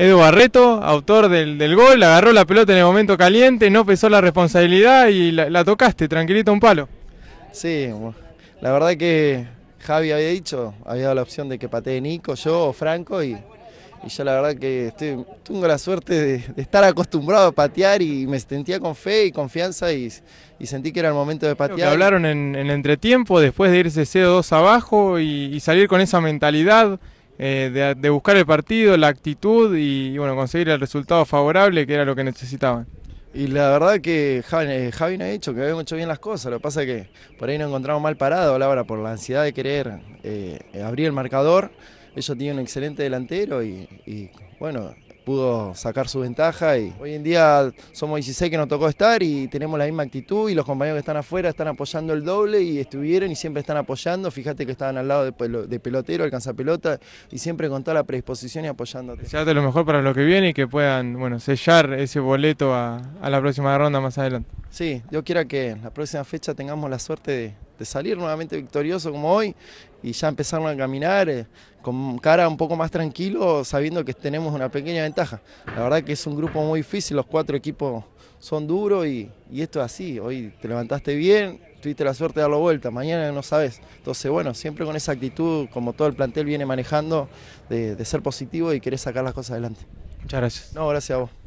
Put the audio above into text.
Edu Barreto, autor del, gol, agarró la pelota en el momento caliente, no pesó la responsabilidad y la, tocaste, tranquilito un palo. Sí, la verdad que Javi había dicho, había dado la opción de que patee Nico, yo o Franco y, yo la verdad que estoy, tengo la suerte de, estar acostumbrado a patear y me sentía con fe y confianza y, sentí que era el momento de patear. hablaron en, el entretiempo después de irse c 2 abajo y salir con esa mentalidad. Eh, de, buscar el partido, la actitud y, bueno, conseguir el resultado favorable que era lo que necesitaban. Y la verdad que Javi, eh, Javi, no ha dicho que habíamos hecho bien las cosas. Lo que pasa es que por ahí nos encontramos mal parados, Laura, por la ansiedad de querer eh, abrir el marcador. Ellos tienen un excelente delantero y bueno, pudo sacar su ventaja y hoy en día somos 16 que nos tocó estar y tenemos la misma actitud y los compañeros que están afuera están apoyando el doble y estuvieron y siempre están apoyando, fíjate que estaban al lado de, pelotero, alcanza pelota y siempre con toda la predisposición y apoyándote. Desearte lo mejor para lo que viene y que puedan bueno, sellar ese boleto a, la próxima ronda más adelante. Sí, yo quiera que la próxima fecha tengamos la suerte de, de salir nuevamente victorioso como hoy y ya empezaron a caminar eh, con cara un poco más tranquilo, sabiendo que tenemos una pequeña ventaja. La verdad que es un grupo muy difícil, los cuatro equipos son duros y, esto es así. Hoy te levantaste bien, tuviste la suerte de darlo vuelta, mañana no sabes. Entonces, bueno, siempre con esa actitud, como todo el plantel viene manejando, de, ser positivo y querer sacar las cosas adelante. Muchas gracias. No, gracias a vos.